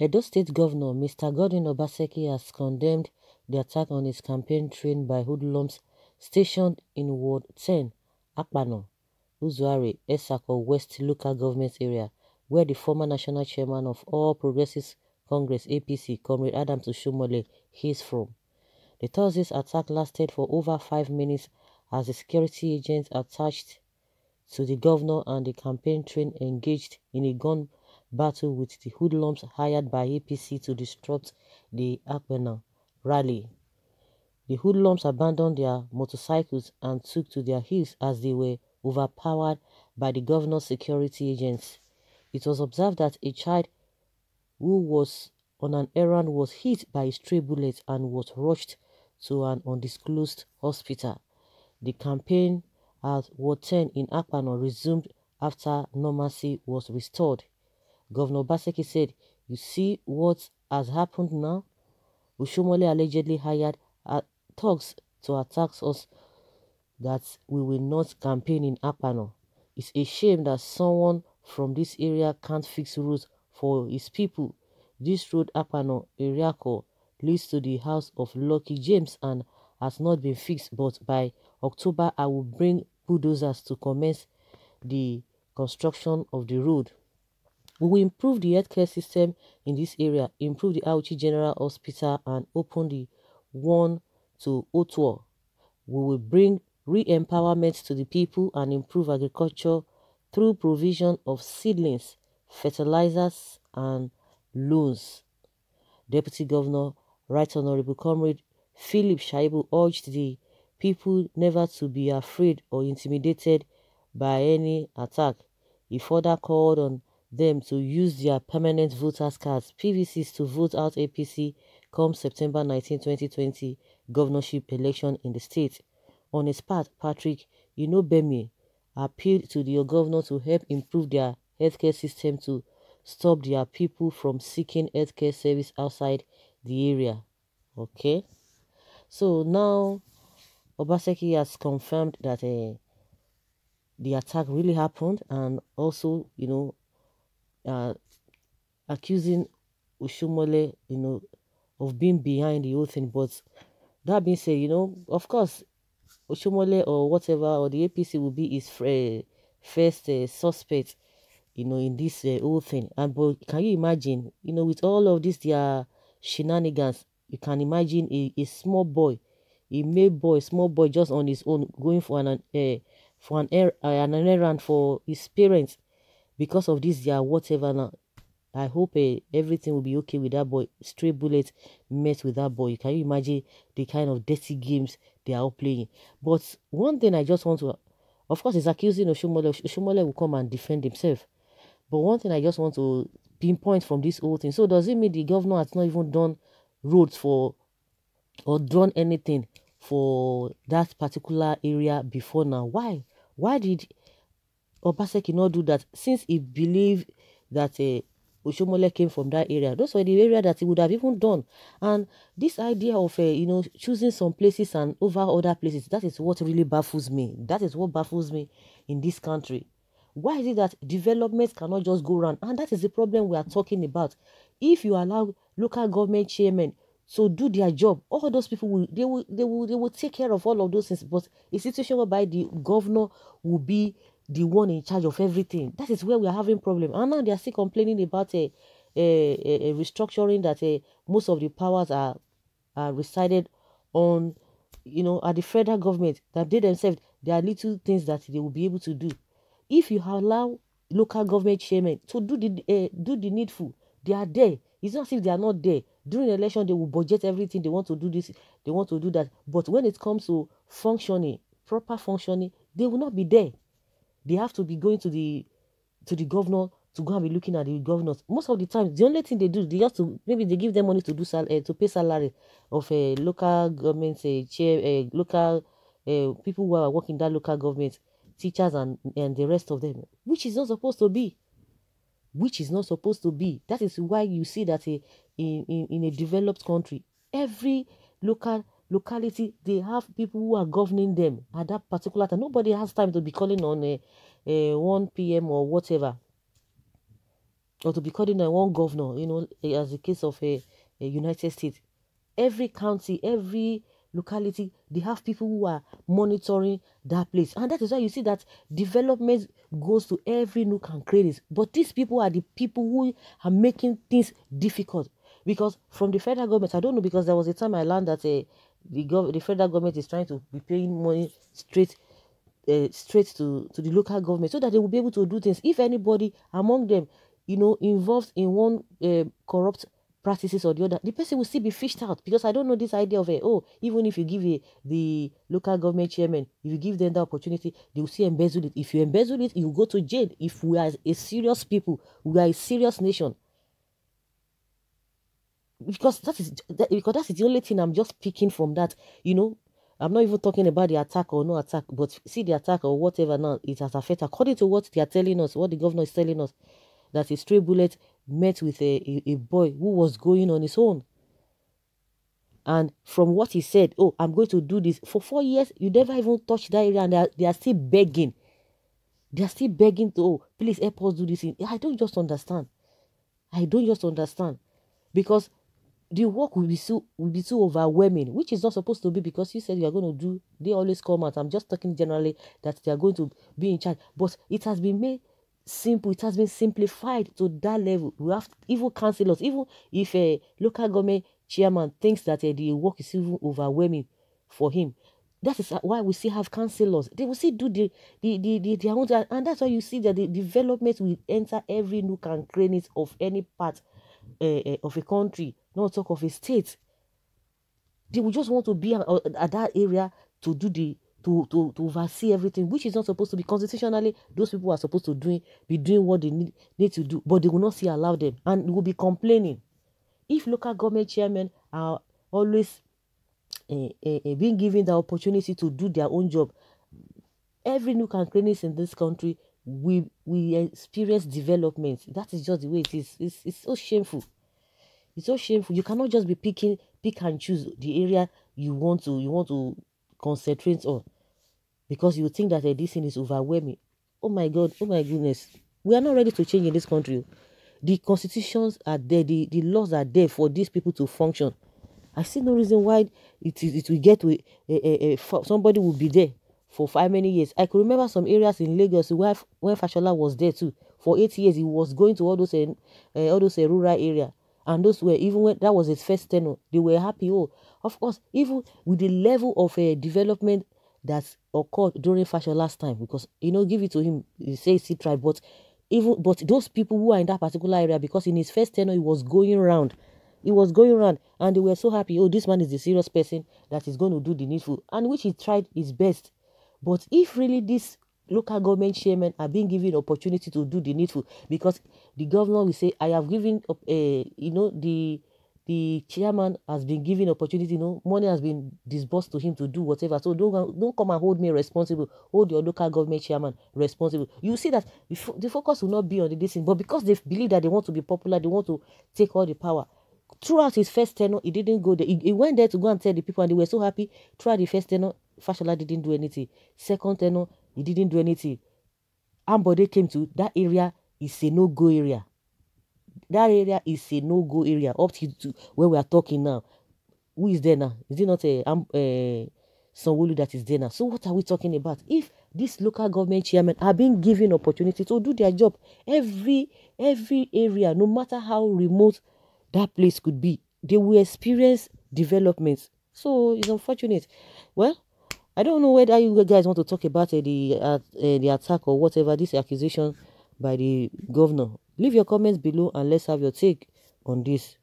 Edo State Governor Mr. Godwin Obaseki has condemned the attack on his campaign train by hoodlums stationed in Ward 10, Akpano, Uzuari, Esako West local government area, where the former national chairman of All Progressives Congress APC, Comrade Adams Oshomole, hails from. The Thursday's attack lasted for over five minutes as the security agents attached to the governor and the campaign train engaged in a gun battle with the hoodlums hired by APC to disrupt the Akpena rally. The hoodlums abandoned their motorcycles and took to their heels as they were overpowered by the governor's security agents. It was observed that a child who was on an errand was hit by a stray bullet and was rushed to an undisclosed hospital. The campaign at Woten in Akpano resumed after normalcy was restored. Governor Baseki said, You see what has happened now? Ushomole allegedly hired uh, thugs to attack us that we will not campaign in Apano. It's a shame that someone from this area can't fix roads for his people. This road Apano Iriako leads to the house of Lucky James and has not been fixed but by October I will bring bulldozers to commence the construction of the road. We will improve the healthcare system in this area, improve the Auchi General Hospital and open the one to Otuo. We will bring re-empowerment to the people and improve agriculture through provision of seedlings, fertilizers and loans. Deputy Governor Right Honorable Comrade Philip Shaibu urged the people never to be afraid or intimidated by any attack. He further called on them to use their permanent voters' cards (PVCs) to vote out APC come September 19, 2020 governorship election in the state. On his part, Patrick Inobemi appealed to the governor to help improve their healthcare system to stop their people from seeking healthcare service outside the area. Okay, so now Obaseki has confirmed that uh, the attack really happened, and also, you know, uh, accusing Ushumole, you know, of being behind the whole thing. But that being said, you know, of course, Ushumole or whatever, or the APC will be his first uh, suspect, you know, in this uh, whole thing. And but can you imagine, you know, with all of this, their shenanigans, you can imagine a, a small boy, a male boy, small boy just on his own going for an, uh, for an, er- an errand for his parents because of this yeah whatever now i hope uh, everything will be okay with that boy stray bullet met with that boy can you imagine the kind of dirty games they are all playing but one thing i just want to of course he's accusing oshomole oshomole will come and defend himself but one thing i just want to pinpoint from this whole thing so does it mean the governor has not even done roads for or drawn anything for that particular area before now why why did Obase cannot do that since he believed that uh, Oshomole came from that area. Those were the area that he would have even done. And this idea of, uh, you know, choosing some places and over other places, that is what really baffles me. That is what baffles me in this country. Why is it that development cannot just go around? And that is the problem we are talking about. If you allow local government chairmen to do their job, all those people will they will they will they will take care of all of those things. But a situation whereby the governor will be the one in charge of everything. That is where we are having problem. And now they are still complaining about a, a, a restructuring that a, eh, most of the powers are, are resided on, you know, at the federal government. That they themselves, there are little things that they will be able to do. If you allow local government chairman to do the uh, do the needful, they are there. It's not as if they are not there. During the election, they will budget everything. They want to do this. They want to do that. But when it comes to functioning, proper functioning, they will not be there they have to be going to the to the governor to go and be looking at the governors. Most of the time, the only thing they do, they just to maybe they give them money to do sal uh, to pay salary of a uh, eh, local government, uh, chair, uh, local uh, people who are working that local government, teachers and and the rest of them, which is not supposed to be, which is not supposed to be. That is why you see that uh, in in, in a developed country, every local locality, they have people who are governing them at that particular time. Nobody has time to be calling on a, eh, a eh, 1 p.m. or whatever, or to be calling on one governor, you know, eh, as the case of a, a United States. Every county, every locality, they have people who are monitoring that place. And that is why you see that development goes to every nook and crannies. But these people are the people who are making things difficult because from the federal government, I don't know because there was a time I learned that a, the gov- the federal government is trying to be paying money straight uh, straight to to the local government so that they will be able to do things if anybody among them you know involved in one uh, corrupt practices or the other the person will still be fished out because i don't know this idea of a eh, oh even if you give a, the local government chairman if you give them the opportunity they will see embezzle it if you embezzle it you go to jail if we are a serious people we are a serious nation because that is that, because that is the only thing I'm just picking from that. You know, I'm not even talking about the attack or no attack, but see the attack or whatever now it has affected according to what they are telling us, what the governor is telling us, that a stray bullet met with a, a, a boy who was going on his own. And from what he said, oh, I'm going to do this for four years, you never even touch that area, and they are, they are still begging. They are still begging to, oh, please help us do this. I don't just understand. I don't just understand because the work will be so will be so overwhelming, which is not supposed to be because you said you are going to do. They always come out. I'm just talking generally that they are going to be in charge, but it has been made simple. It has been simplified to that level. We have even councillors, even if a local government chairman thinks that uh, the work is even overwhelming for him. That is why we still have councillors. They will still do the the the, the the and that's why you see that the development will enter every nook and crannies of any part Eh, eh, of a country, not talk of a state. They will just want to be at, at that area to do the to, to, to oversee everything, which is not supposed to be constitutionally. Those people are supposed to doing be doing what they need, need to do, but they will not see allow them and will be complaining. If local government chairmen are always uh, uh, being given the opportunity to do their own job, every nook and crannies in this country we we experience development that is just the way it is it's, it's so shameful it's so shameful you cannot just be picking pick and choose the area you want to you want to concentrate on because you think that uh, this thing is overwhelming oh my god oh my goodness we are not ready to change in this country oh. the constitutions are there the, the laws are there for these people to function i see no reason why it is it will get to a, a, a, a somebody will be there for five many years. I could remember some areas in Lagos where when Fashola was there too. For eight years, he was going to all those uh, all those uh, rural area, and those were even when that was his first tenure, they were happy. Oh, of course, even with the level of uh, development that occurred during Fashola's time, because you know, give it to him, he says he tried, but even but those people who are in that particular area, because in his first tenure, he was going around he was going around and they were so happy oh this man is the serious person that is going to do the needful and which he tried his best but if really these local government chairmen are being given opportunity to do the needful, because the governor will say, I have given, uh, you know, the the chairman has been given opportunity, you know, money has been disbursed to him to do whatever. So don't don't come and hold me responsible. Hold your local government chairman responsible. You see that the focus will not be on the thing, but because they believe that they want to be popular, they want to take all the power. Throughout his first tenure, he didn't go there. He, he went there to go and tell the people, and they were so happy. Throughout the first tenure, Fashola didn't do anything. Second tenor, eh, he didn't do anything. Ambode came to that area is a no-go area. That area is a no-go area up to, to where we are talking now. Who is there now? Is it not eh, a um, uh, eh, Sonwulu that is there now? So what are we talking about? If these local government chairmen are being given opportunity to do their job, every every area, no matter how remote that place could be, they will experience developments. So it's unfortunate. Well, I don't know whether you guys want to talk about uh, the uh, uh, the attack or whatever this accusation by the governor. Leave your comments below and let's have your take on this.